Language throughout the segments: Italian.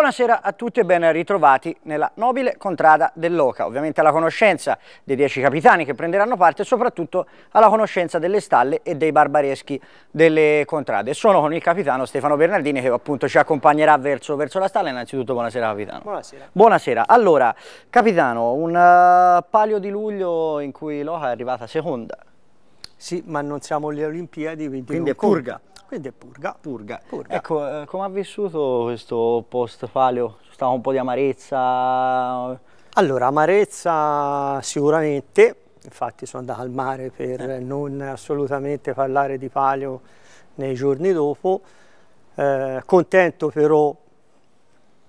Buonasera a tutti e ben ritrovati nella nobile contrada dell'Oca, ovviamente alla conoscenza dei dieci capitani che prenderanno parte e soprattutto alla conoscenza delle stalle e dei barbareschi delle contrade. Sono con il capitano Stefano Bernardini che appunto ci accompagnerà verso, verso la stalla. Innanzitutto buonasera capitano. Buonasera. Buonasera. Allora, capitano, un uh, palio di luglio in cui l'Oca è arrivata seconda. Sì, ma non siamo alle Olimpiadi, quindi, quindi è purga. purga. Quindi è purga. Purga. purga. Ecco, eh, come ha vissuto questo post-falio? Stava un po' di amarezza? Allora, amarezza sicuramente, infatti sono andato al mare per eh. non assolutamente parlare di palio nei giorni dopo, eh, contento però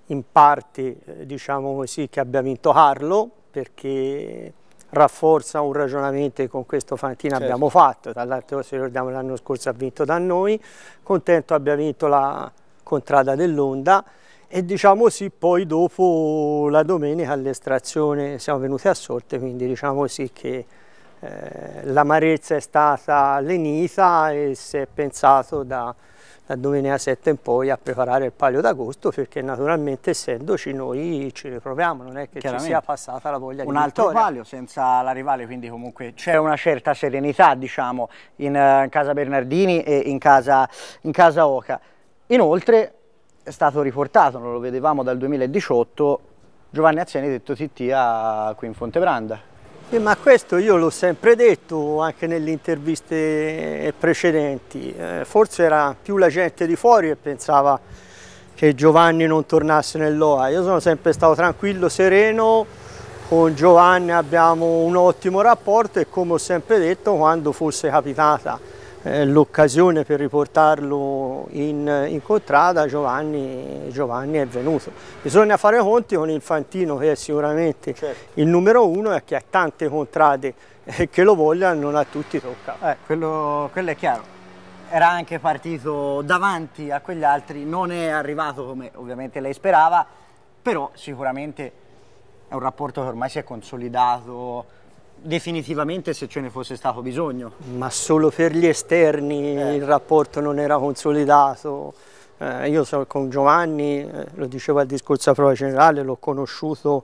in parte eh, diciamo così che abbia vinto Carlo perché rafforza un ragionamento che con questo Fantina certo. abbiamo fatto, dall'altro se ricordiamo l'anno scorso ha vinto da noi, contento abbia vinto la contrada dell'Onda e diciamo sì poi dopo la domenica all'estrazione siamo venuti a sorte, quindi diciamo sì che eh, l'amarezza è stata lenita e si è pensato da da dove 7 in poi a preparare il palio d'agosto perché naturalmente essendoci noi ci riproviamo, non è che ci sia passata la voglia un di Un altro vittoria. palio senza la rivale, quindi comunque c'è una certa serenità diciamo in, eh, in, casa Bernardini e in casa, in casa Oca. Inoltre è stato riportato, non lo vedevamo dal 2018, Giovanni Aziani detto Tittia qui in Fontebranda ma questo io l'ho sempre detto anche nelle interviste precedenti, eh, forse era più la gente di fuori che pensava che Giovanni non tornasse nell'OA, io sono sempre stato tranquillo, sereno, con Giovanni abbiamo un ottimo rapporto e come ho sempre detto quando fosse capitata eh, l'occasione per riportarlo in, in contrada, Giovanni, Giovanni, è venuto. Bisogna fare conti con Infantino che è sicuramente certo. il numero uno e che ha tante contrade eh, che lo voglia non a tutti tocca. Eh, quello, quello è chiaro era anche partito davanti a quegli altri, non è arrivato come ovviamente lei sperava, però sicuramente è un rapporto che ormai si è consolidato, definitivamente se ce ne fosse stato bisogno. Ma solo per gli esterni eh. il rapporto non era consolidato. Eh, io so, con Giovanni, eh, lo diceva il discorso a prova generale, l'ho conosciuto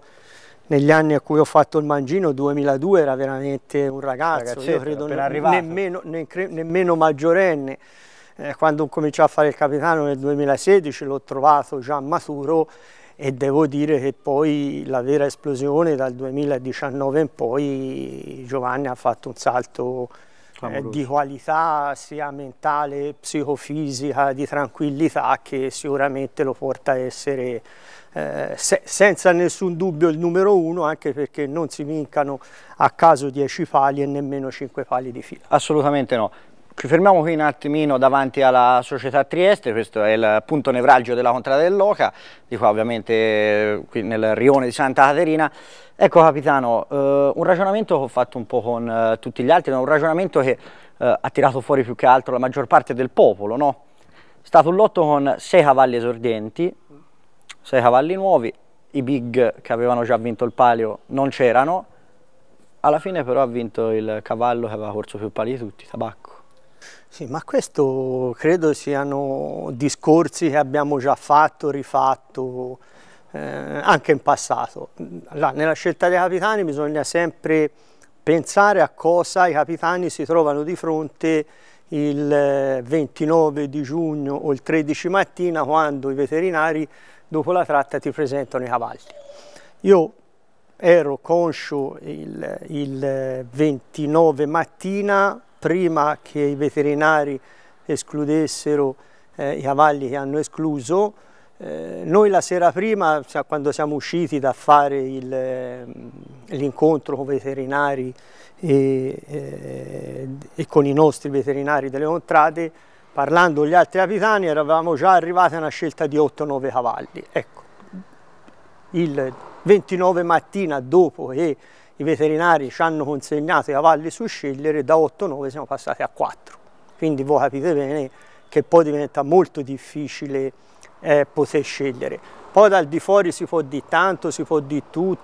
negli anni a cui ho fatto il mangino, 2002 era veramente un ragazzo, io credo nemmeno, ne, cre, nemmeno maggiorenne. Eh, quando cominciò a fare il capitano nel 2016 l'ho trovato già maturo e devo dire che poi la vera esplosione dal 2019 in poi Giovanni ha fatto un salto eh, di qualità sia mentale, psicofisica, di tranquillità che sicuramente lo porta a essere eh, se senza nessun dubbio il numero uno anche perché non si vincano a caso 10 pali e nemmeno 5 pali di fila. Assolutamente no. Ci fermiamo qui un attimino davanti alla società Trieste, questo è il punto nevralgio della contrada dell'Oca, di qua ovviamente eh, qui nel rione di Santa Caterina. Ecco capitano, eh, un ragionamento che ho fatto un po' con eh, tutti gli altri, un ragionamento che eh, ha tirato fuori più che altro la maggior parte del popolo, no? È stato un lotto con sei cavalli esordienti, sei cavalli nuovi, i big che avevano già vinto il palio non c'erano, alla fine però ha vinto il cavallo che aveva corso più pali di tutti, Tabacco. Sì, ma questo credo siano discorsi che abbiamo già fatto, rifatto, eh, anche in passato. Là, nella scelta dei capitani bisogna sempre pensare a cosa i capitani si trovano di fronte il 29 eh, di giugno o il 13 mattina quando i veterinari dopo la tratta ti presentano i cavalli. Io ero conscio il, il 29 eh, mattina prima che i veterinari escludessero eh, i cavalli che hanno escluso. Eh, noi la sera prima, cioè, quando siamo usciti da fare ehm, l'incontro con i veterinari e, eh, e, con i nostri veterinari delle contrade, parlando con gli altri capitani, eravamo già arrivati a una scelta di 8-9 cavalli. Ecco, il 29 mattina dopo che i veterinari ci hanno consegnato i cavalli su scegliere da 8-9 siamo passati a 4. Quindi voi capite bene che poi diventa molto difficile eh, poter scegliere. Poi dal di fuori si può di tanto, si può di tutto,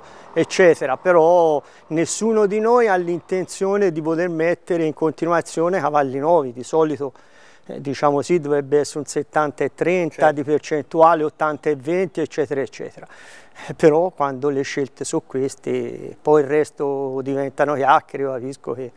certo. eccetera, però nessuno di noi ha l'intenzione di poter mettere in continuazione cavalli nuovi, di solito eh, diciamo così dovrebbe essere un 70 e 30 certo. di percentuale, 80 e 20, eccetera, eccetera. Eh, però quando le scelte sono queste poi il resto diventano chiacchiere, capisco che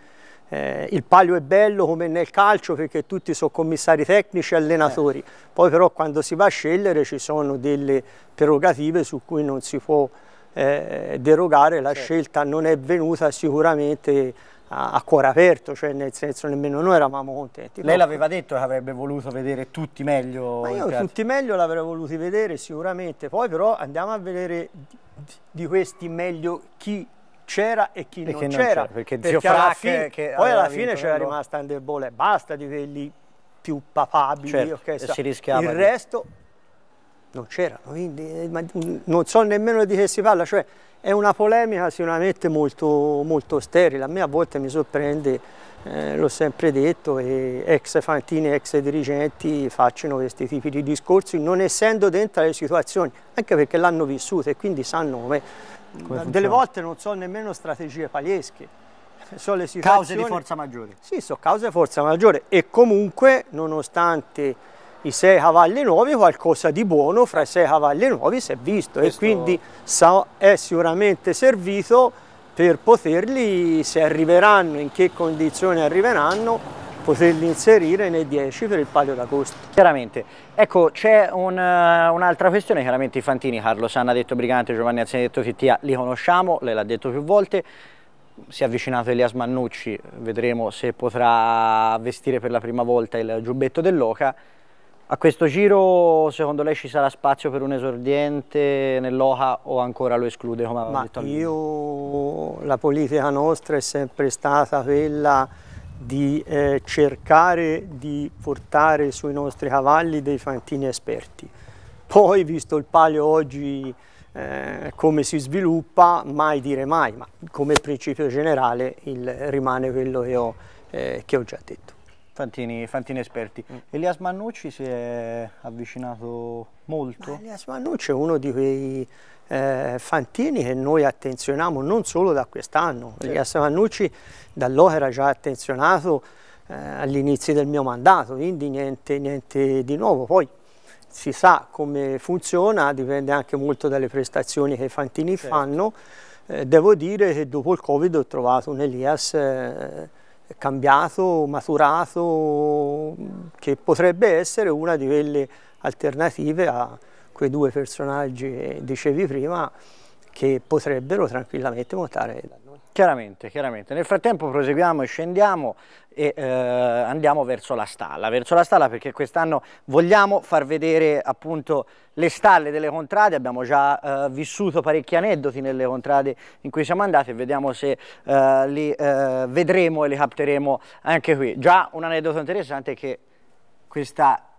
eh, il palio è bello come nel calcio perché tutti sono commissari tecnici e eh. allenatori, eh. poi però quando si va a scegliere ci sono delle prerogative su cui non si può eh, derogare, la certo. scelta non è venuta sicuramente a cuore aperto, cioè nel senso nemmeno noi eravamo contenti. Lei l'aveva detto che avrebbe voluto vedere tutti meglio? Ma io tutti meglio l'avrei voluto vedere sicuramente, poi però andiamo a vedere di questi meglio chi c'era e chi e non c'era. Perché, perché Zio alla fine, che poi alla fine c'era rimasta Underball e basta di quelli più papabili. Certo, okay, si rischiava. Il di... resto non c'era, non so nemmeno di che si parla, cioè è una polemica sicuramente molto, molto sterile, a me a volte mi sorprende, eh, l'ho sempre detto, che ex fantini, ex dirigenti facciano questi tipi di discorsi non essendo dentro le situazioni, anche perché l'hanno vissuta e quindi sanno come... come delle volte non so nemmeno strategie paliesche. Sono le situazioni... Cause di forza maggiore. Sì, sono cause di forza maggiore e comunque nonostante i sei cavalli nuovi qualcosa di buono fra i sei cavalli nuovi si è visto Questo... e quindi è sicuramente servito per poterli, se arriveranno, in che condizioni arriveranno, poterli inserire nei 10 per il palio d'agosto. Chiaramente, ecco c'è eh, un'altra un questione, chiaramente i Fantini, Carlo Sanna ha detto Brigante, Giovanni Azzini ha detto Fittia, li conosciamo, lei l'ha detto più volte, si è avvicinato Elias Mannucci, vedremo se potrà vestire per la prima volta il giubbetto dell'Oca, a questo giro secondo lei ci sarà spazio per un esordiente nell'OHA o ancora lo esclude? Come Ma detto io la politica nostra è sempre stata quella di eh, cercare di portare sui nostri cavalli dei fantini esperti. Poi visto il palio oggi eh, come si sviluppa, mai dire mai, ma come principio generale il, rimane quello che ho, eh, che ho già detto. Fantini, Fantini esperti. Mm. Elias Mannucci si è avvicinato molto? Ma Elias Mannucci è uno di quei eh, Fantini che noi attenzioniamo non solo da quest'anno. Sì. Elias Mannucci era già attenzionato eh, all'inizio del mio mandato, quindi niente, niente di nuovo. Poi si sa come funziona, dipende anche molto dalle prestazioni che i Fantini certo. fanno. Eh, devo dire che dopo il Covid ho trovato un Elias eh, cambiato, maturato, che potrebbe essere una di quelle alternative a quei due personaggi che dicevi prima che potrebbero tranquillamente montare Chiaramente, chiaramente. Nel frattempo proseguiamo e scendiamo e eh, andiamo verso la stalla, verso la stalla perché quest'anno vogliamo far vedere appunto le stalle delle contrade, abbiamo già eh, vissuto parecchi aneddoti nelle contrade in cui siamo andati e vediamo se eh, li eh, vedremo e li capteremo anche qui. Già un aneddoto interessante è che questa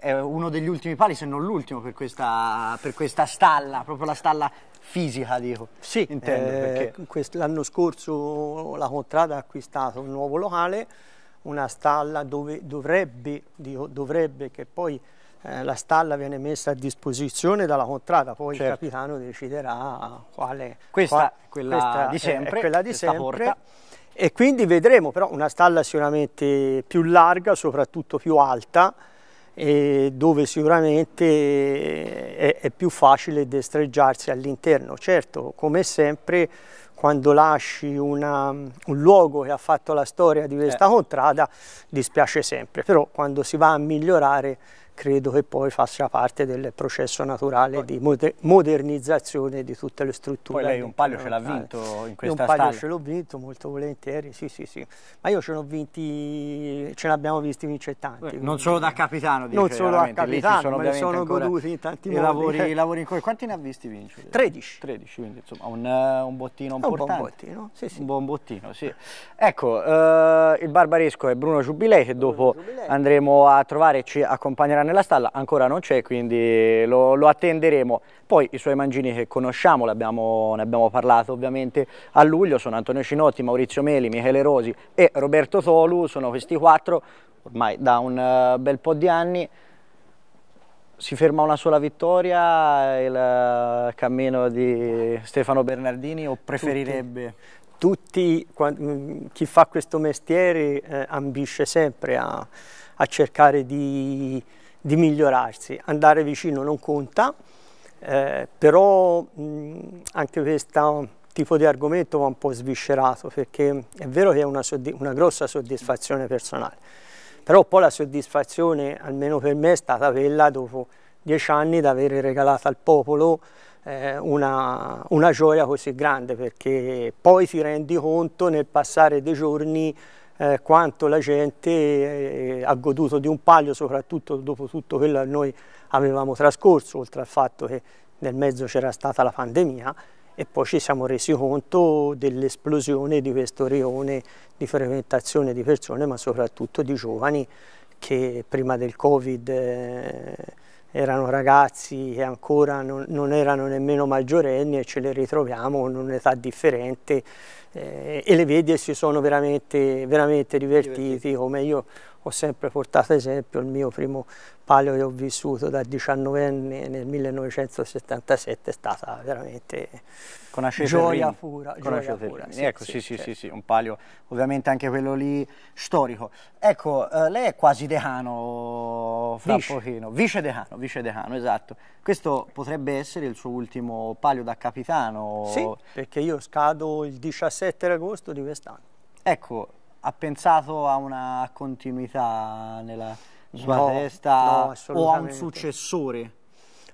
è uno degli ultimi pali, se non l'ultimo per questa, per questa stalla, proprio la stalla fisica, dico. Sì, eh, l'anno scorso la Contrada ha acquistato un nuovo locale, una stalla dove dovrebbe, dico dovrebbe che poi eh, la stalla viene messa a disposizione dalla contrada, poi certo. il capitano deciderà quale... Questa, qual, quella, questa di sempre, è quella di sempre. Porta. E quindi vedremo, però una stalla sicuramente più larga, soprattutto più alta, dove sicuramente eh, è, è, più facile destreggiarsi all'interno. Certo, come sempre, quando lasci una, un luogo che ha fatto la storia di questa eh. contrada, dispiace sempre, però quando si va a migliorare credo che poi faccia parte del processo naturale poi, di moder modernizzazione di tutte le strutture. Poi lei un palio ce l'ha vinto in questa stagione? Un palio ce l'ho vinto molto volentieri, sì sì sì, ma io ce l'ho vinti, ce l'abbiamo visti vincere tanti. Eh, non solo da capitano dice, Non solo da capitano, sono, ma sono goduti in tanti modi. Lavori, lavori in cui, quanti ne ha visti vincere? 13. 13, quindi insomma un, un bottino importante. Un buon bottino, sì sì. Un buon bottino, sì. Ecco, eh, il barbaresco è Bruno Giubilei che dopo Giubilei. andremo a trovare e ci accompagneranno nella stalla ancora non c'è, quindi lo, lo, attenderemo. Poi i suoi mangini che conosciamo, abbiamo, ne abbiamo parlato ovviamente a luglio, sono Antonio Cinotti, Maurizio Meli, Michele Rosi e Roberto Tolu, sono questi quattro ormai da un eh, bel po' di anni. Si ferma una sola vittoria, il eh, cammino di Stefano Bernardini o preferirebbe? Tutti tutti, mm, chi fa questo mestiere eh, ambisce sempre a, a cercare di di migliorarsi. Andare vicino non conta, eh, però mh, anche questo tipo di argomento va un po' sviscerato perché è vero che è una, una grossa soddisfazione personale, però poi la soddisfazione, almeno per me, è stata quella dopo dieci anni di avere regalato al popolo eh, una, una gioia così grande perché poi ti rendi conto nel passare dei giorni eh, quanto la gente eh, ha goduto di un palio, soprattutto dopo tutto quello che noi avevamo trascorso, oltre al fatto che nel mezzo c'era stata la pandemia e poi ci siamo resi conto dell'esplosione di questo rione di frequentazione di persone, ma soprattutto di giovani che prima del Covid eh, erano ragazzi che ancora non, non erano nemmeno maggiorenni e ce le ritroviamo in un'età differente eh, e le vedie si sono veramente, veramente divertiti, divertiti, come io ho sempre portato ad esempio il mio primo palio che ho vissuto da 19 anni nel 1977 è stata veramente Con gioia pura. Gioia pura sì, ecco, sì, sì, certo. sì, sì, un palio ovviamente anche quello lì storico. Ecco, eh, lei è quasi decano eh, fra vice. pochino, vice decano, vice decano, esatto. Questo potrebbe essere il suo ultimo palio da capitano. Sì, perché io scado il 17 agosto di quest'anno. Ecco, ha pensato a una continuità nella sua no, testa no, o a un successore?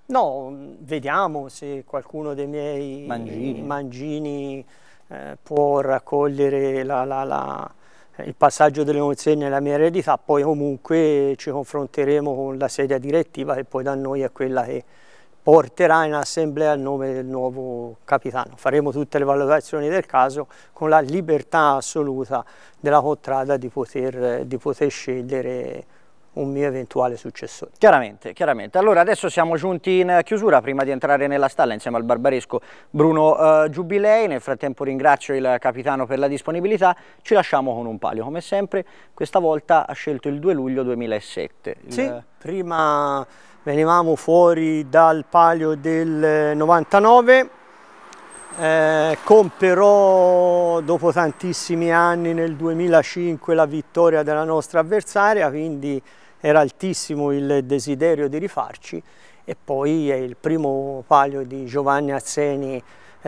No, vediamo se qualcuno dei miei mangini, mangini eh, può raccogliere la, la, la, il passaggio delle emozioni nella mia eredità, poi comunque ci confronteremo con la sedia direttiva che poi da noi è quella che porterà in assemblea il nome del nuovo capitano. Faremo tutte le valutazioni del caso con la libertà assoluta della contrada di poter, di poter scegliere un mio eventuale successore. Chiaramente, chiaramente. Allora adesso siamo giunti in chiusura, prima di entrare nella stalla insieme al barbaresco Bruno eh, Giubilei, nel frattempo ringrazio il capitano per la disponibilità, ci lasciamo con un palio, come sempre, questa volta ha scelto il 2 luglio 2007. Il... Sì, prima venivamo fuori dal palio del 99 eh, comperò dopo tantissimi anni nel 2005 la vittoria della nostra avversaria quindi era altissimo il desiderio di rifarci e poi è il primo palio di Giovanni Azzeni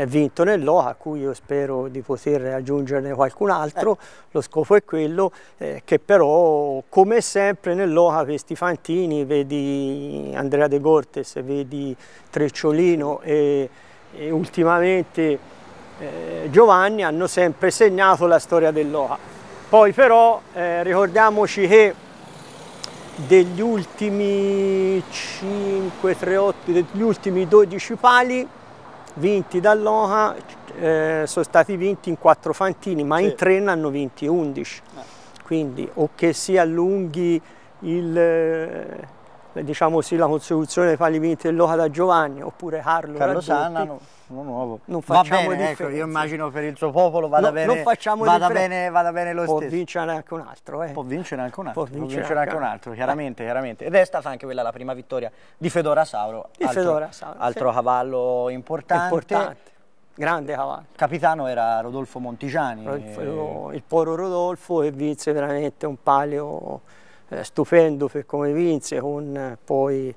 vinto nell'OHA, a cui io spero di poter aggiungerne qualcun altro, eh. lo scopo è quello eh, che però come sempre nell'OHA questi fantini, vedi Andrea De Cortes, vedi Trecciolino e, e ultimamente eh, Giovanni hanno sempre segnato la storia dell'OHA. Poi però eh, ricordiamoci che degli ultimi 5, 3, 8, degli ultimi 12 pali vinti dall'Oha eh, sono stati vinti in quattro fantini, ma sì. in tre ne hanno vinti 11. Eh. Quindi o che si allunghi il, eh, diciamo sì, la consecuzione fallimenti dell'Oca da Giovanni oppure Carlo, Carlo Radotti, Sanna, no, nuovo. Non facciamo Va bene, ecco, io immagino per il suo popolo vada, no, bene, vada, bene, vada bene, lo Può stesso. Può vincere anche un altro. Eh. Può vincere anche un altro, Può vincere, vincere anche, un altro, chiaramente, chiaramente. Ed è stata anche quella la prima vittoria di Fedora Sauro, di altro, Fedora Sauro, altro sì. cavallo importante. importante. Grande cavallo. Capitano era Rodolfo Montigiani. Rodolfo, e... Eh, il poro Rodolfo e vinse veramente un palio eh, stupendo per come vinse, con eh, poi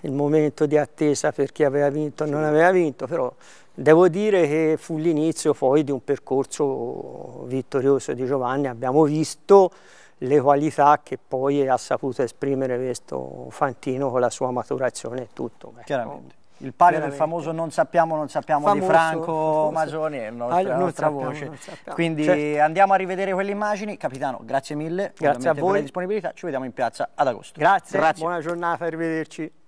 il momento di attesa per chi aveva vinto e non aveva vinto, però devo dire che fu l'inizio poi di un percorso vittorioso di Giovanni, abbiamo visto le qualità che poi ha saputo esprimere questo Fantino con la sua maturazione e tutto. Ecco. Chiaramente il palio Veramente. del famoso non sappiamo, non sappiamo famoso, di Franco Masoni è nostro, ah, nostra sappiamo, voce. Quindi certo. andiamo a rivedere quelle immagini. Capitano, grazie mille. Grazie a voi. Per la disponibilità. Ci vediamo in piazza ad agosto. Grazie, grazie. buona giornata, arrivederci.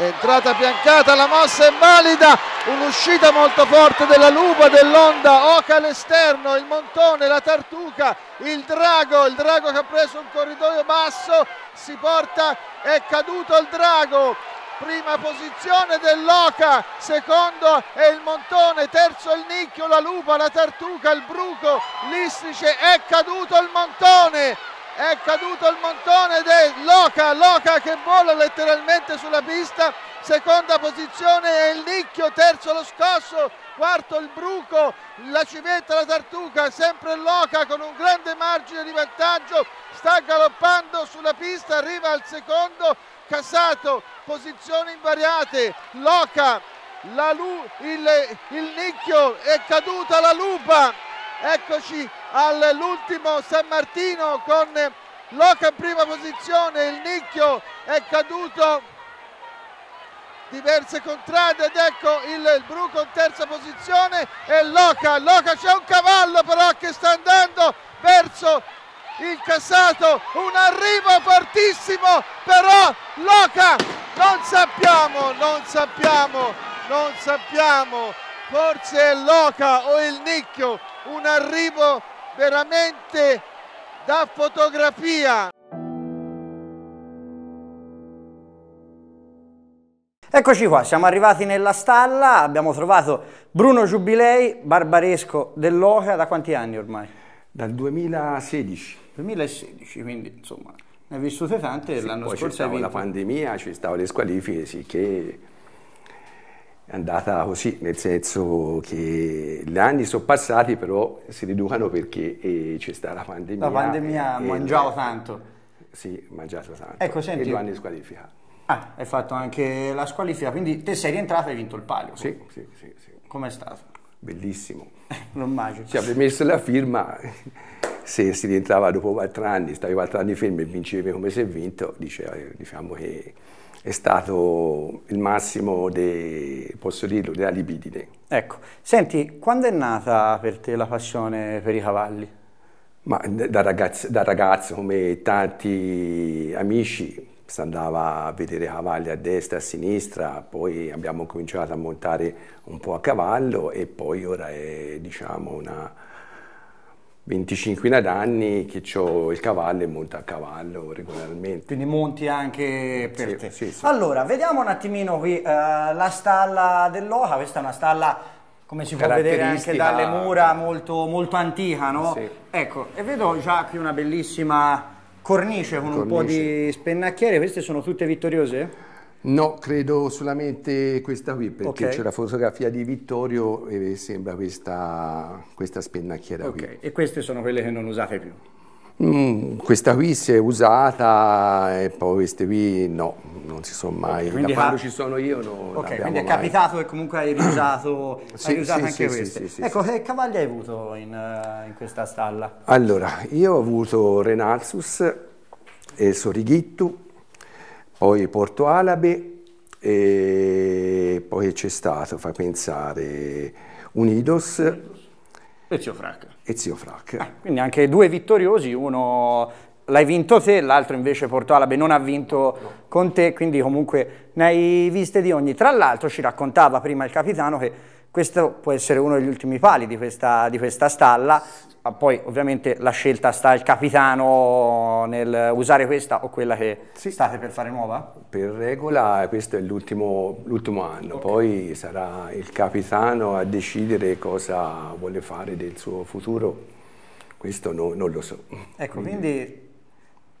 Entrata fiancata, la mossa è valida, un'uscita molto forte della lupa, dell'onda, Oca all'esterno, il montone, la tartuca, il drago, il drago che ha preso un corridoio basso, si porta, è caduto il drago, prima posizione dell'Oca, secondo è il Montone, terzo il Nicchio, la Lupa, la Tartuca, il Bruco, l'Istrice, è caduto il Montone, è caduto il Montone dell'Oca, l'Oca che vola letteralmente sulla pista, seconda posizione è il Nicchio, terzo lo Scosso, quarto il Bruco, la Civetta, la Tartuca, sempre l'Oca con un grande margine di vantaggio, sta galoppando sulla pista, arriva al secondo, cassato, posizioni invariate, Loca, Lu, il, il nicchio, è caduta la lupa, eccoci all'ultimo San Martino con Loca in prima posizione, il nicchio è caduto, diverse contrade ed ecco il, il Bruco in terza posizione e Loca, Loca c'è un cavallo però che sta andando verso incassato un arrivo fortissimo però Loca non sappiamo non sappiamo non sappiamo forse è Loca o il Nicchio un arrivo veramente da fotografia Eccoci qua, siamo arrivati nella stalla, abbiamo trovato Bruno Giubilei, barbaresco dell'Oca, da quanti anni ormai? Dal 2016. 2016, quindi insomma ne hai vissute tante sì, l'anno poi scorso. Poi c'è stata la pandemia, ci stavano le squalifiche, sì, che è andata così, nel senso che gli anni sono passati, però si riducano perché eh, c'è stata la pandemia. La pandemia mangiava tanto. Sì, mangiato tanto. Ecco, senti. E due anni di squalifica. Ah, hai fatto anche la squalifica, quindi te sei rientrato e hai vinto il palio. Sì, sì, sì, sì. Com'è stato? bellissimo. Lo immagino. Ci avrei messo la firma, se si rientrava dopo quattro anni, stavi quattro anni fermo e vincevi come sei vinto, diceva, eh, diciamo che è stato il massimo, de, posso dirlo, della libidine. Ecco, senti, quando è nata per te la passione per i cavalli? Ma da ragazzo, da ragazzo come tanti amici, si andava a vedere cavalli a destra e a sinistra, poi abbiamo cominciato a montare un po' a cavallo e poi ora è diciamo una 25 d'anni che ho il cavallo e monto a cavallo regolarmente. Quindi monti anche per sì, te. Sì, sì. Allora, vediamo un attimino qui uh, la stalla dell'Oca, questa è una stalla come si può vedere anche dalle mura molto, molto antica, no? Sì. Ecco, e vedo già qui una bellissima Cornice con Cornice. un po' di spennacchiere, queste sono tutte vittoriose? No, credo solamente questa qui, perché okay. c'è la fotografia di Vittorio e sembra questa, questa spennacchiera okay. qui. E queste sono quelle che non usate più? Mm, questa qui si è usata e poi queste qui no, non si sono mai. Okay, da quando ci sono io non Ok, quindi è mai. capitato che comunque hai usato sì, sì, anche sì, queste. Sì, ecco, che cavalli hai avuto in, eh, in, questa stalla? Allora, io ho avuto Renalsus, eh, Sorighittu, poi Porto Alabe e poi c'è stato, fa pensare, Unidos e zio Frac. E zio Frac. Ah, quindi anche due vittoriosi, uno l'hai vinto te, l'altro invece Porto Alabe non ha vinto no. con te, quindi comunque ne hai viste di ogni. Tra l'altro ci raccontava prima il capitano che questo può essere uno degli ultimi pali di questa, di questa stalla, ma poi ovviamente la scelta sta al capitano nel usare questa o quella che sì. state per fare nuova? Per regola questo è l'ultimo, anno, okay. poi sarà il capitano a decidere cosa vuole fare del suo futuro, questo no, non lo so. Ecco, quindi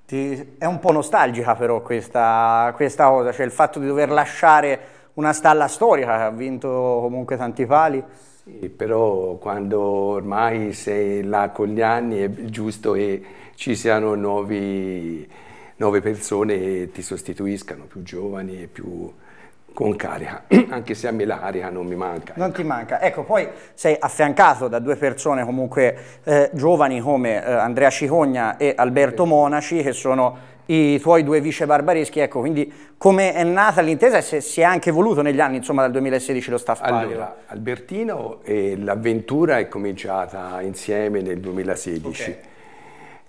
ti, è un po' nostalgica però questa, questa cosa, cioè il fatto di dover lasciare una stalla storica, che ha vinto comunque tanti pali. Sì, però quando ormai sei là con gli anni è giusto che ci siano nuovi, nuove persone che ti sostituiscano, più giovani e più con carica, anche se a me la carica non mi manca. Non ecco. ti manca, ecco, poi sei affiancato da due persone comunque eh, giovani come eh, Andrea Cicogna e Alberto Monaci, che sono i tuoi due vice barbareschi, ecco, quindi come è nata l'intesa e se si è anche voluto negli anni, insomma dal 2016 lo staff allora, palio. Albertino, eh, l'avventura è cominciata insieme nel 2016, okay.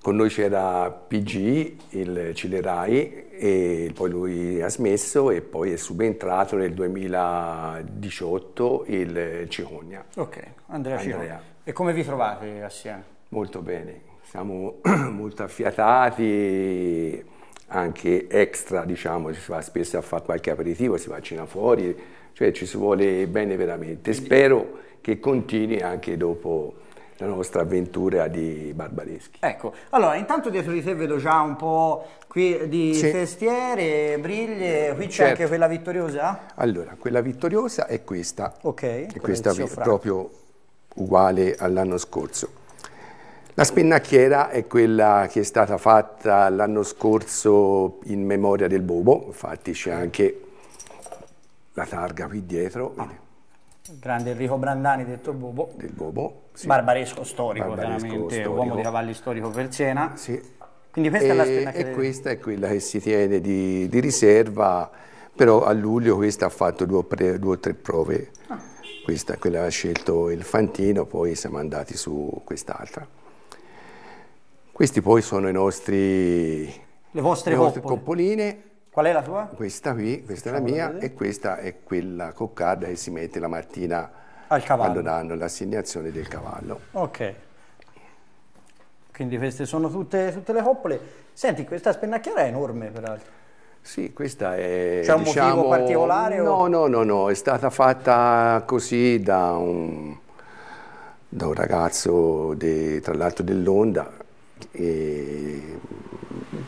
con noi c'era PG, il Cilerai, e poi lui ha smesso e poi è subentrato nel 2018 il Cicogna. Ok, Andrea, Andrea. E come vi trovate assieme? Molto bene, siamo molto affiatati, anche extra, diciamo, si va spesso a fare qualche aperitivo, si va a cena fuori, cioè ci si vuole bene veramente. Spero che continui anche dopo la nostra avventura di Barbareschi. Ecco, allora intanto dietro di te vedo già un po' qui di sì. testiere, briglie, qui c'è certo. anche quella vittoriosa? Allora, quella vittoriosa è questa. Ok. E questa è proprio uguale all'anno scorso. La spennacchiera è quella che è stata fatta l'anno scorso in memoria del Bobo, infatti c'è anche la targa qui dietro. Ah. grande Enrico Brandani, detto Bobo. Del Bobo, sì. Barbaresco storico, Barbaresco veramente, storico. uomo di cavalli storico persiana. Sì. Quindi questa e, è la spennacchiera. E questa è quella che si tiene di, di riserva, però a luglio questa ha fatto due, due o tre prove. Ah. Questa, quella ha scelto il Fantino, poi siamo andati su quest'altra. Questi poi sono i nostri... Le vostre, le vostre coppoline. Qual è la tua? Questa qui, questa Facciamo è la mia vedere. e questa è quella coccarda che si mette la mattina quando danno l'assegnazione del cavallo. Ok. Quindi queste sono tutte, tutte le coppole. Senti, questa spennacchiera è enorme peraltro. Sì, questa è... C'è un diciamo, motivo particolare? No, o... no, no, no, è stata fatta così da un, da un ragazzo, de, tra l'altro dell'Onda, e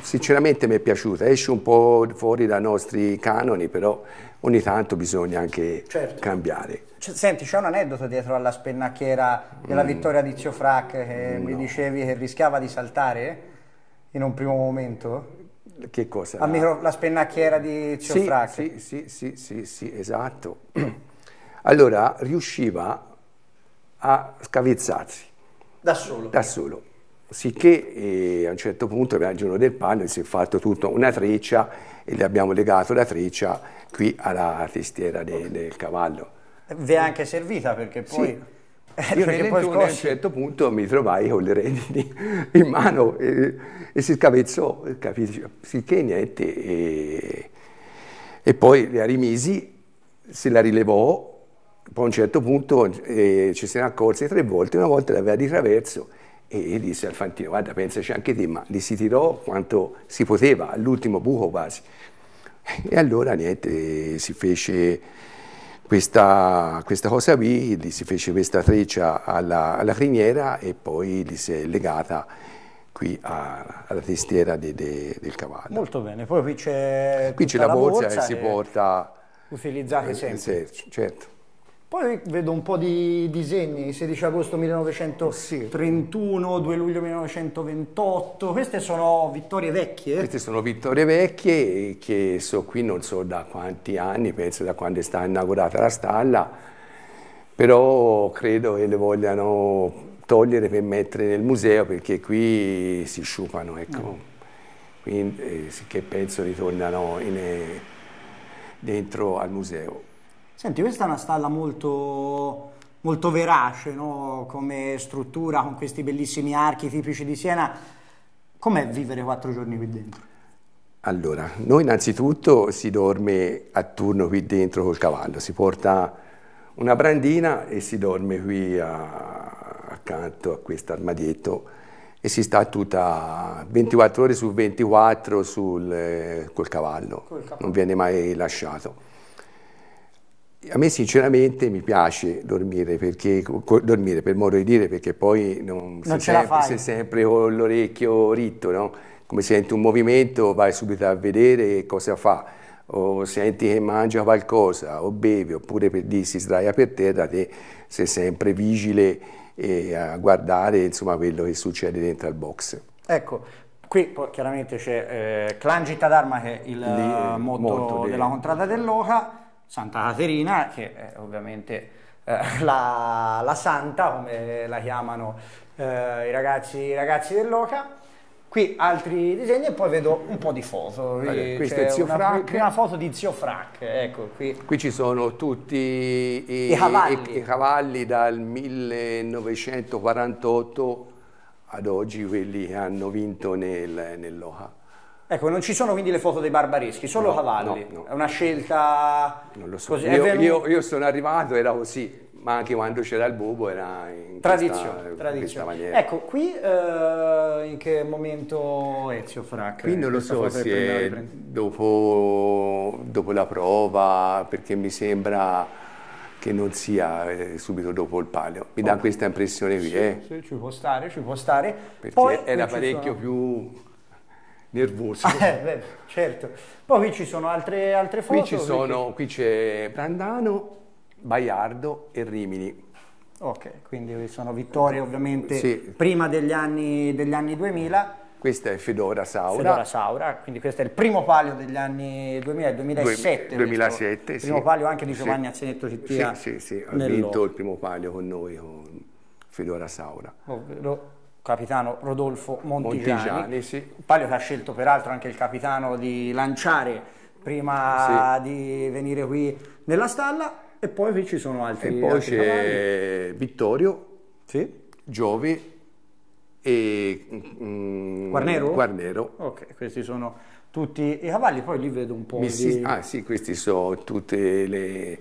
sinceramente mi è piaciuta, esce un po' fuori dai nostri canoni, però ogni tanto bisogna anche certo. cambiare. Senti, c'è un aneddoto dietro alla spennacchiera della mm. vittoria di Zio Frac eh, che no. mi dicevi che rischiava di saltare in un primo momento? Che cosa? La, micro, la spennacchiera di Zio sì, Frac? Sì, sì, sì, sì, sì, esatto. Allora, riusciva a scavizzarsi. Da solo? Da solo. Sicché eh, a un certo punto, il giorno del panno si è fatto tutta una treccia e le abbiamo legato la treccia qui alla testiera de, del cavallo. Vi è anche servita perché poi... Sì. Eh, Io perché poi a un certo punto mi trovai con le redini in mano e, e si scavezzò, capisci? Sicché niente. E, eh, e poi la rimisi, se la rilevò, poi a un certo punto eh, ci si ne accorse tre volte, una volta l'aveva di traverso e disse al Fantino, guarda, pensaci anche te, ma li si tirò quanto si poteva, all'ultimo buco quasi. E allora niente, si fece questa, questa cosa qui, gli si fece questa treccia alla, alla criniera e poi gli si è legata qui a, alla testiera de, de, del cavallo. Molto bene, poi qui c'è... Qui c'è la borsa, borsa che si porta... Utilizzate eh, sempre. Certo. Poi vedo un po' di disegni, 16 agosto 1931, 2 luglio 1928, queste sono vittorie vecchie? Queste sono vittorie vecchie che so qui non so da quanti anni, penso da quando è stata inaugurata la stalla, però credo che le vogliano togliere per mettere nel museo perché qui si sciupano, ecco. Mm. Quindi, eh, che penso ritornano in, eh, dentro al museo. Senti, questa è una stalla molto, molto verace no? come struttura, con questi bellissimi archi tipici di Siena. Com'è vivere quattro giorni qui dentro? Allora, noi innanzitutto si dorme a turno qui dentro col cavallo, si porta una brandina e si dorme qui a, accanto a questo armadietto e si sta tutta 24 ore su 24 sul, eh, col cavallo, col non viene mai lasciato a me sinceramente mi piace dormire, perché, dormire per modo di dire, perché poi non, non sei, sempre, sei, sempre, con l'orecchio ritto, no? come senti un movimento vai subito a vedere cosa fa, o senti che mangia qualcosa, o bevi, oppure per dire si sdraia per terra, te sei sempre vigile e a guardare insomma, quello che succede dentro al box. Ecco, Qui chiaramente c'è eh, Clan Città che è il Lì, eh, motto, motto della contrada dell'Oca Santa Caterina, che è eh, ovviamente eh, la, la, santa, come la chiamano eh, i, ragazzi, i ragazzi dell'Oca. Qui altri disegni e poi vedo un po' di foto. Qui Questo è Zio una, Frank. Prima foto di Zio Frank, ecco qui. Qui ci sono tutti i, I, cavalli. I, i cavalli dal 1948 ad oggi, quelli che hanno vinto nel, nell'Oca. Ecco, non ci sono quindi le foto dei barbareschi, solo no, cavalli. No, no. È una scelta. Non lo so. Così, io, vero... io, io, sono arrivato, era così, ma anche quando c'era il bubo era in tradizione. Questa, tradizione. In questa ecco, qui eh, in che momento Ezio Frac? Qui non lo so se è dopo, dopo la prova, perché mi sembra che non sia eh, subito dopo il palio. Mi oh. dà questa impressione qui. Sì, eh. sì, ci può stare, ci può stare. Perché Poi, era parecchio sono... più nervoso. Ah, eh, beh, certo. Poi qui ci sono altre, altre foto. Qui ci sono, qui c'è Brandano, Baiardo e Rimini. Ok, quindi sono vittorie ecco, ovviamente sì. prima degli anni, degli anni 2000. Questa è Fedora Saura. Fedora Saura, quindi questo è il primo palio degli anni 2000, 2007. 2007, Il primo palio anche di Giovanni sì. Azzenetto Cittia. Sì, sì, sì, ha vinto il primo palio con noi, con Fedora Saura. Ovvero capitano Rodolfo Montigiani, Montigiani sì. Palio che ha scelto peraltro anche il capitano di lanciare prima sì. di venire qui nella stalla e poi ci sono altri E poi c'è Vittorio, sì. Giovi e mm, Guarnero? Guarnero. Ok, questi sono tutti i cavalli, poi li vedo un po' di... Ah sì, questi sono tutte le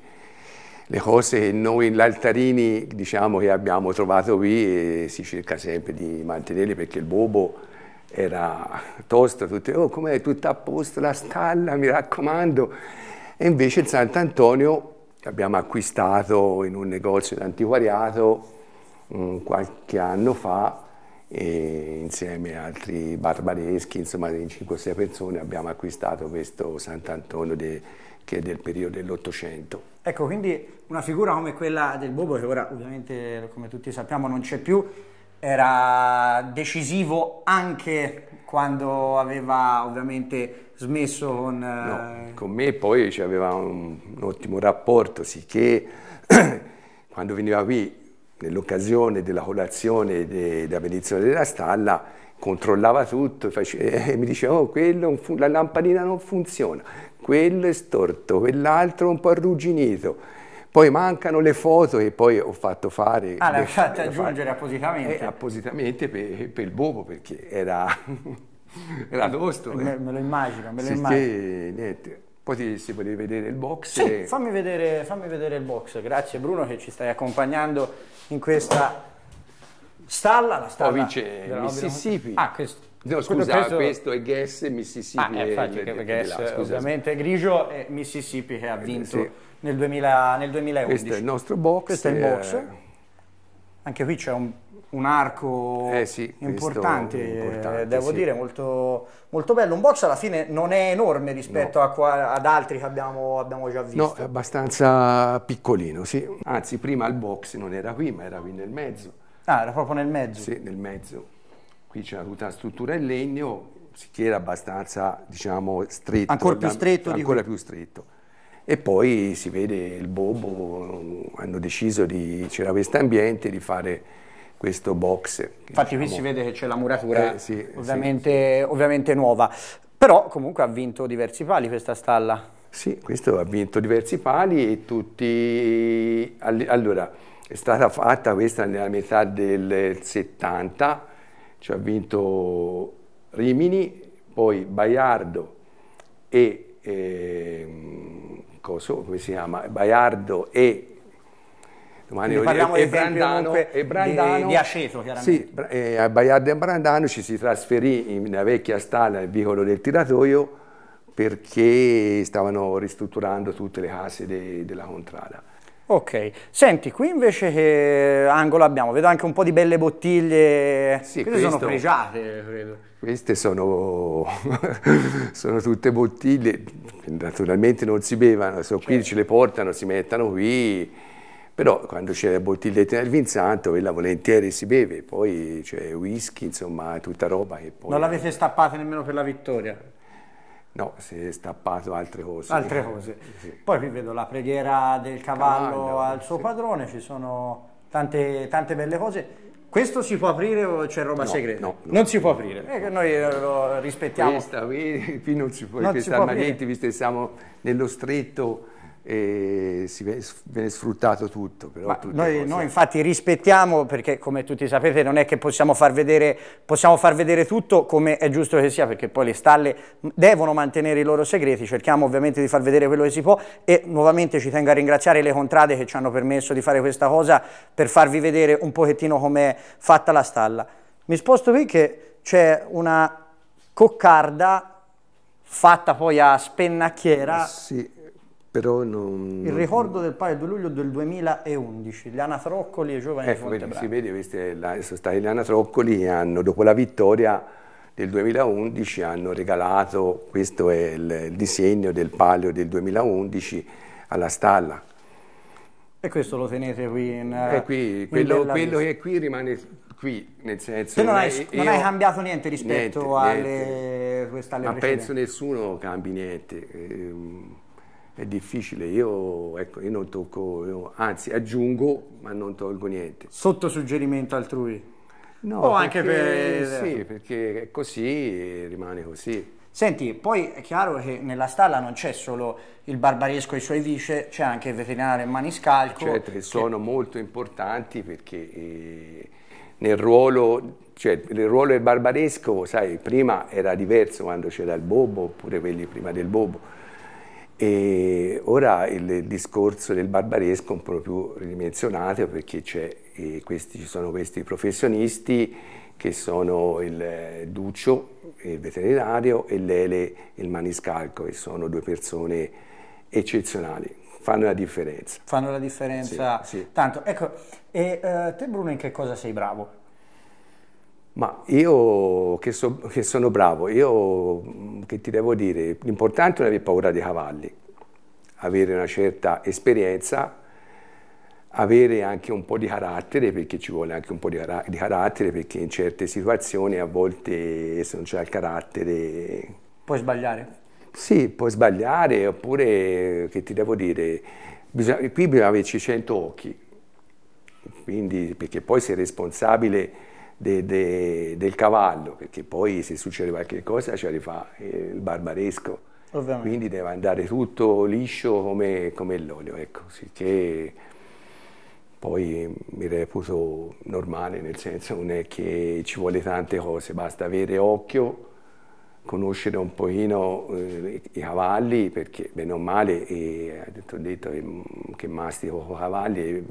le cose che noi l'altarini diciamo che abbiamo trovato qui e si cerca sempre di mantenerle perché il bobo era tosto, tutto, oh com'è, tutto a posto, la stalla, mi raccomando. E invece il Sant'Antonio abbiamo acquistato in un negozio d'antiquariato mm, qualche anno fa e insieme a altri barbareschi, insomma 5-6 persone abbiamo acquistato questo Sant'Antonio che del periodo dell'Ottocento. Ecco, quindi una figura come quella del Bobo, che ora ovviamente come tutti sappiamo non c'è più, era decisivo anche quando aveva ovviamente smesso con... No, eh, con me poi aveva un, un ottimo rapporto, sicché quando veniva qui nell'occasione della colazione della benedizione della stalla controllava tutto face... e mi diceva oh quello, fun... la lampadina non funziona, quello è storto, quell'altro un po' arrugginito. Poi mancano le foto che poi ho fatto fare. Ah, le ho fatte aggiungere fare... appositamente? Eh, appositamente per, per, il bobo, perché era, era tosto. Me, eh. me, lo immagino, me sì, lo immagino. niente. Poi se volete vedere il box. Sì, fammi vedere, fammi vedere il box. Grazie Bruno che ci stai accompagnando in questa Stalla, la stalla. Province Mississippi. Ah, questo. No, scusa, questo, questo è Guess Mississippi. Ah, infatti, è, è Guess, ovviamente Grigio e Mississippi che ha eh, vinto sì. nel, 2000, nel, 2011. Questo è il nostro box. Questo è il eh. box. Eh, Anche qui c'è un, un arco eh sì, importante, importante, devo sì. dire, molto, molto, bello. Un box alla fine non è enorme rispetto no. a, ad altri che abbiamo, abbiamo, già visto. No, è abbastanza piccolino, sì. Anzi, prima il box non era qui, ma era qui nel mezzo Ah, era proprio nel mezzo? Sì, nel mezzo. Qui c'è tutta la struttura in legno, si chiede abbastanza, diciamo, stretto. Ancora più diciamo, stretto? Da, ancora più stretto. E poi si vede il bobo, hanno deciso di, c'era questo ambiente, di fare questo box. Infatti diciamo, qui si vede che c'è la muratura, eh, sì, ovviamente, sì. ovviamente nuova. Però comunque ha vinto diversi pali questa stalla. Sì, questo ha vinto diversi pali e tutti... Allora, è stata fatta questa nella metà del 70, cioè ha vinto Rimini, poi Baiardo e... Eh, coso, come si chiama? Baiardo e Domani parliamo e, Brandano, e Brandano di, di Aceto, chiaramente. Sì, eh, a Baiardo e Brandano ci si trasferì nella vecchia stalla nel vicolo del tiratoio perché stavano ristrutturando tutte le case de, della contrada. Ok, senti, qui invece che angolo abbiamo? Vedo anche un po' di belle bottiglie, sì, queste questo, sono pregiate, credo. Queste sono, sono, tutte bottiglie, naturalmente non si bevano, sono qui certo. ce le portano, si mettono qui, però quando c'è la bottiglia di del Santo, quella volentieri si beve, poi c'è whisky, insomma, tutta roba che poi... Non l'avete stappata nemmeno per la vittoria? No, si è stappato altre cose. Altre cose. Sì. Poi qui vedo la preghiera del cavallo, cavallo al suo sì. padrone, ci sono tante, tante belle cose. Questo si può aprire o c'è roba no, segreta? No, no, non si può aprire. Eh, noi eh, lo rispettiamo. Questa qui, qui non si può, non questa niente, visto che siamo nello stretto, e si viene sfruttato tutto. Però, noi, noi, infatti rispettiamo, perché come tutti sapete non è che possiamo far, vedere, possiamo far vedere tutto come è giusto che sia, perché poi le stalle devono mantenere i loro segreti, cerchiamo ovviamente di far vedere quello che si può e nuovamente ci tengo a ringraziare le contrade che ci hanno permesso di fare questa cosa per farvi vedere un pochettino com'è fatta la stalla. Mi sposto qui che c'è una coccarda fatta poi a spennacchiera. Sì non... Il ricordo del Paio 2 luglio del 2011, Liana Troccoli e Giovanni ecco, Fontebrani. Si vede, queste, sono stati Liana Troccoli, hanno, dopo la vittoria del 2011 hanno regalato, questo è il, il disegno del Palio del 2011, alla stalla. E questo lo tenete qui in... E qui, in quello, che è qui rimane qui, nel senso... Te non, hai, eh, io, non hai cambiato niente rispetto niente, alle, niente. Alle Ma penso nessuno cambi niente. Eh, è difficile, io, ecco, io non tocco, io, anzi aggiungo ma non tolgo niente. Sotto suggerimento altrui? No, o anche per... Sì, perché è così rimane così. Senti, poi è chiaro che nella stalla non c'è solo il barbaresco e i suoi vice, c'è anche il veterinario e il maniscalco. Certo, che, che sono molto importanti perché eh, nel ruolo, cioè il ruolo del barbaresco, sai, prima era diverso quando c'era il Bobo, oppure quelli prima del Bobo e ora il discorso del barbaresco è un po' più ridimensionato perché questi, ci sono questi professionisti che sono il Duccio, il veterinario, e Lele, il maniscalco, che sono due persone eccezionali fanno la differenza. Fanno la differenza sì, sì. tanto. Ecco, e uh, te Bruno in che cosa sei bravo? Ma io che, so, che, sono bravo, io mm, che ti devo dire, l'importante è non avere paura dei cavalli, avere una certa esperienza, avere anche un po' di carattere, perché ci vuole anche un po' di, carattere, perché in certe situazioni a volte se non c'è il carattere... Puoi sbagliare? Sì, puoi sbagliare, oppure che ti devo dire, bisogna, qui bisogna averci 100 occhi, quindi, perché poi sei responsabile de, de, del cavallo, perché poi se succede qualche cosa ci rifà eh, il barbaresco. Ovviamente. Quindi deve andare tutto liscio come, come l'olio, ecco, sicché poi mi reputo normale, nel senso non è che ci vuole tante cose, basta avere occhio, conoscere un pochino eh, i cavalli, perché bene o male, eh, ho detto, ho detto che, che mastico cavalli,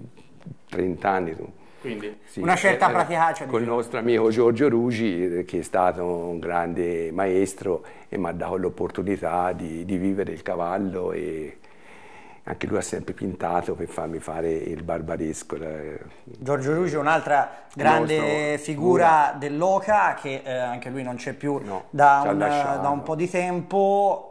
30 anni, quindi sì, una certa eh, praticaccia. Cioè, con il nostro amico Giorgio Rugi, che è stato un grande maestro e mi ha dato l'opportunità di, di, vivere il cavallo e anche lui ha sempre pintato per farmi fare il barbaresco. Giorgio Rugi è un'altra grande figura dell'Oca che eh, anche lui non c'è più no, da, un, da, un, po' di tempo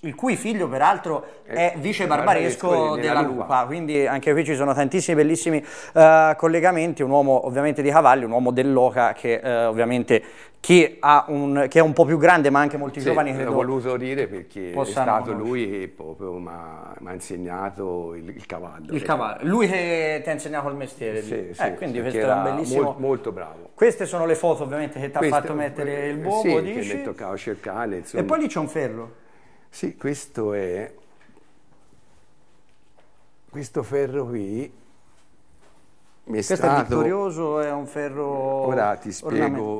il cui figlio peraltro eh, è vice barbaresco della Lupa, quindi anche qui ci sono tantissimi bellissimi uh, collegamenti, un uomo ovviamente di cavalli, un uomo dell'Oca che uh, ovviamente chi, un, che è un po' più grande ma anche molti sì, giovani credo ho voluto dire perché è stato conoscere. lui che proprio mi ha insegnato il, il, cavallo. Il cavallo, lui che ti ha insegnato il mestiere. Sì, eh, sì, quindi questo è un bellissimo... Molto, molto, bravo. Queste sono le foto ovviamente che ti ha fatto mettere il buco sì, dici? che mi toccava cercare. Insomma. E poi lì c'è un ferro. Sì, questo è, questo ferro qui mi è questo stato... Questo è vittorioso, è un ferro Ora ti spiego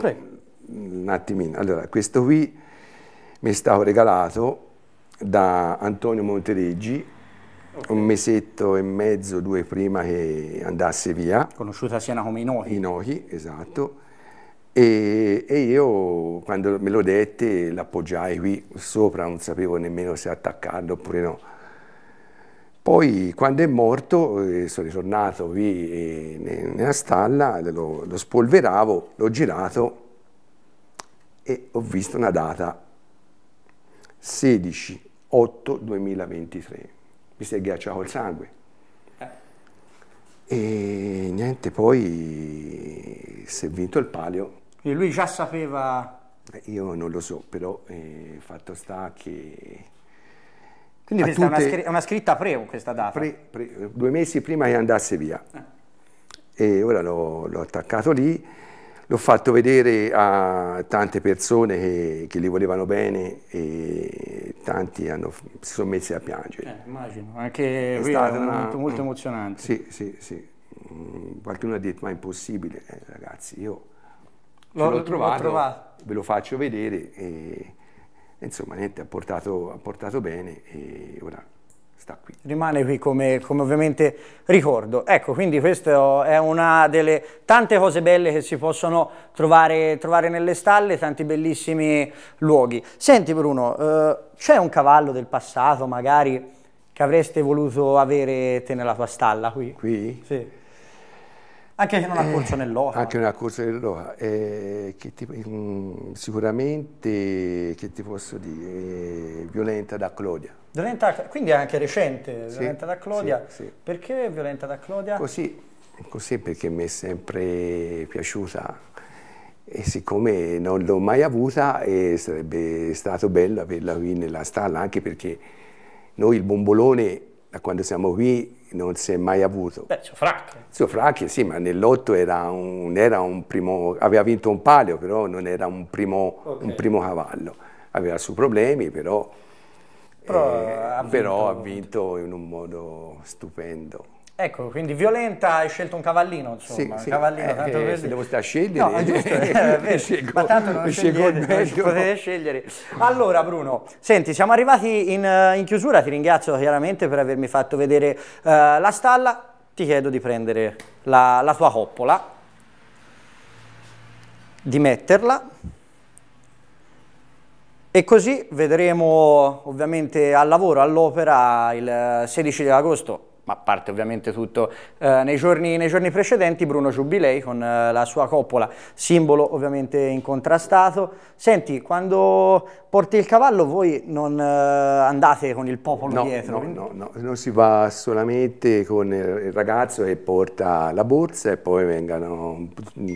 un attimino. Allora, questo qui mi è stato regalato da Antonio Montereggi, un mesetto e mezzo, due prima che andasse via. Conosciuta a Siena come Inoki. Inoki, esatto. E, e, io quando me lo dette l'appoggiai qui sopra, non sapevo nemmeno se attaccarlo oppure no. Poi quando è morto eh, sono ritornato qui eh, nella stalla, lo, lo spolveravo, l'ho girato e ho visto una data, 16 8 2023. Mi si è ghiacciato il sangue. Eh. E niente, poi si è vinto il palio e lui già sapeva... Eh, io non lo so, però eh, fatto sta che... Quindi questa tutte... è, una è, una scritta preo questa data? Pre, pre, due mesi prima che andasse via. Eh. E ora l'ho attaccato lì, l'ho fatto vedere a tante persone che, che, li volevano bene e tanti hanno, si sono messi a piangere. Eh, immagino, anche è stato una... molto, molto emozionante. Sì, sì, sì. Mm, qualcuno ha detto, ma è impossibile, eh, ragazzi, io No, l'ho trovato, trovato, ve lo faccio vedere e, insomma niente, ha portato, ha portato bene e ora sta qui. Rimane qui come, come, ovviamente ricordo. Ecco, quindi questa è una delle tante cose belle che si possono trovare, trovare nelle stalle, tanti bellissimi luoghi. Senti Bruno, eh, c'è un cavallo del passato magari che avreste voluto avere te nella tua stalla qui? Qui? Sì. Anche non a eh, Corso nell'Oha. Anche non a Corso nell'Oha. Eh, mm, sicuramente, che ti posso dire, eh, Violenta da Clodia. Violenta, quindi è anche recente, sì, Violenta da Clodia. Sì, sì. Perché Violenta da Clodia? Così, così perché mi è sempre piaciuta e siccome non l'ho mai avuta eh, sarebbe stato bello averla qui nella stalla, anche perché noi il bombolone da quando siamo qui non si è mai avuto. Beh, Zio Fracchi. Zio Fracchi, sì, ma nell'otto era un, era un primo, aveva vinto un palio, però non era un primo, okay. un primo cavallo. Aveva i suoi problemi, però, però, eh, ha, vinto, però ha vinto in un modo stupendo. Ecco, quindi Violenta hai scelto un cavallino, insomma, sì, sì. cavallino, eh, tanto eh, Se devo stare a scegliere. No, giusto, eh, scelgo, ma tanto non scegliete, non potete scegliere. Allora Bruno, senti, siamo arrivati in, eh, in, chiusura, ti ringrazio chiaramente per avermi fatto vedere uh, la stalla, ti chiedo di prendere la, la tua coppola, di metterla e così vedremo ovviamente al lavoro, all'opera il 16 eh, di agosto ma a parte ovviamente tutto, eh, nei, giorni, nei, giorni, precedenti Bruno Giubilei con eh, la sua coppola, simbolo ovviamente incontrastato. Senti, quando porti il cavallo voi non eh, andate con il popolo no, dietro? No, no, no, non si va solamente con il ragazzo che porta la borsa e poi vengano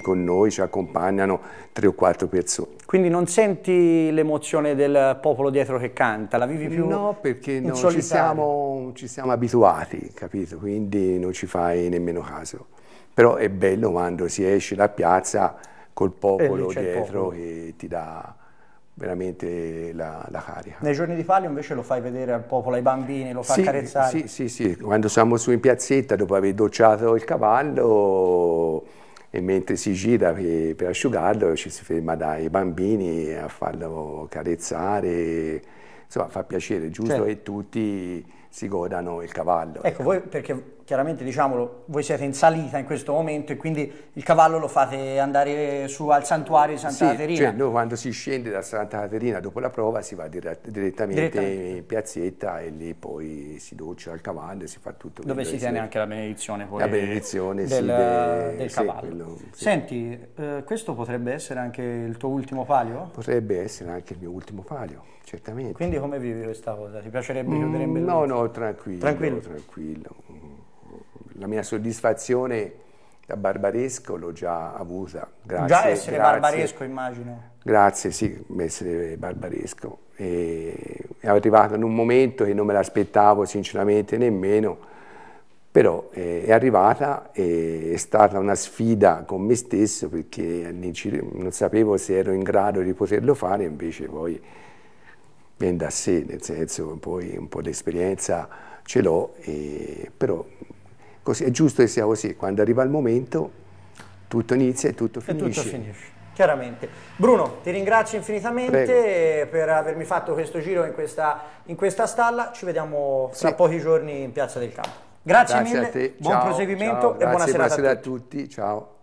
con noi, ci accompagnano tre o quattro persone. Quindi non senti l'emozione del popolo dietro che canta, la vivi più No, perché non ci siamo, ci siamo abituati capito? Quindi non ci fai nemmeno caso. Però è bello quando si esce da piazza col popolo dietro popolo. che ti dà veramente la, la, carica. Nei giorni di palio invece lo fai vedere al popolo, ai bambini, lo fai sì, accarezzare? Sì, sì, sì, quando siamo su in piazzetta dopo aver docciato il cavallo e mentre si gira per, per asciugarlo ci si ferma dai bambini a farlo carezzare, insomma fa piacere, giusto? Certo. E tutti si godano il cavallo. Ecco, ecco. voi perché chiaramente diciamolo, voi siete in salita in questo momento e quindi il cavallo lo fate andare su al santuario di Santa sì, Caterina. Cioè, noi quando si scende da Santa Caterina dopo la prova si va dirett direttamente, direttamente, in piazzetta e lì poi si doccia il cavallo e si fa tutto. Dove si tiene anche la benedizione poi. La benedizione del, sì, de, del cavallo. Sì, quello, sì. Senti, eh, questo potrebbe essere anche il tuo ultimo palio? Potrebbe essere anche il mio ultimo palio, certamente. Quindi come vivi questa cosa? Ti piacerebbe mm, chiudere mm, in bellezza? No, no, tranquillo. Tranquillo. tranquillo mm la mia soddisfazione da barbaresco l'ho già avuta. Grazie, già essere grazie. barbaresco immagino. Grazie, sì, essere barbaresco. E è arrivato in un momento che non me l'aspettavo sinceramente nemmeno, però eh, è arrivata e è stata una sfida con me stesso perché non sapevo se ero in grado di poterlo fare, invece poi viene da sé, nel senso poi un po' di esperienza ce l'ho, però Così, è giusto che sia così, quando arriva il momento tutto inizia e tutto finisce. E tutto finisce. Chiaramente. Bruno, ti ringrazio infinitamente Prego. per avermi fatto questo giro in questa, in questa stalla. Ci vediamo tra pochi giorni in Piazza del Campo. Grazie, Grazie mille, buon ciao, proseguimento ciao. e buona serata, buona serata a tutti. A tutti. Ciao.